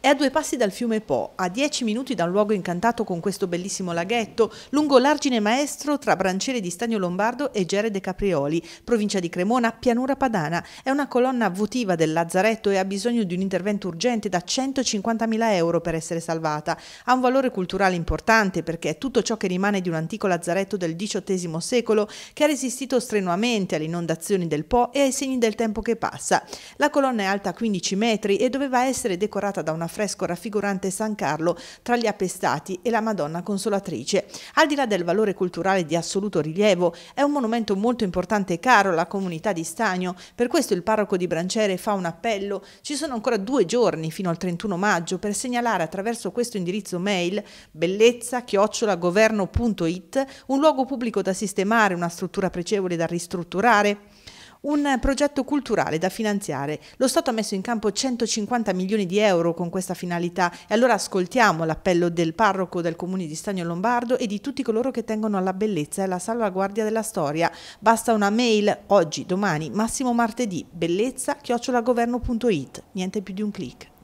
È a due passi dal fiume Po, a dieci minuti da un luogo incantato con questo bellissimo laghetto, lungo l'argine maestro tra Brancere di Stagno Lombardo e Gere de Caprioli, provincia di Cremona, pianura padana. È una colonna votiva del Lazzaretto e ha bisogno di un intervento urgente da 150.000 euro per essere salvata. Ha un valore culturale importante perché è tutto ciò che rimane di un antico Lazzaretto del XVIII secolo che ha resistito strenuamente alle inondazioni del Po e ai segni del tempo che passa. La colonna è alta 15 metri e doveva essere decorata da una affresco raffigurante San Carlo tra gli appestati e la Madonna Consolatrice. Al di là del valore culturale di assoluto rilievo, è un monumento molto importante e caro alla comunità di Stagno, per questo il parroco di Brancere fa un appello. Ci sono ancora due giorni fino al 31 maggio per segnalare attraverso questo indirizzo mail bellezza-governo.it un luogo pubblico da sistemare, una struttura pregevole da ristrutturare un progetto culturale da finanziare. Lo Stato ha messo in campo 150 milioni di euro con questa finalità e allora ascoltiamo l'appello del parroco del comune di Stagno Lombardo e di tutti coloro che tengono alla bellezza e alla salvaguardia della storia. Basta una mail oggi, domani, massimo martedì, bellezza governoit Niente più di un click.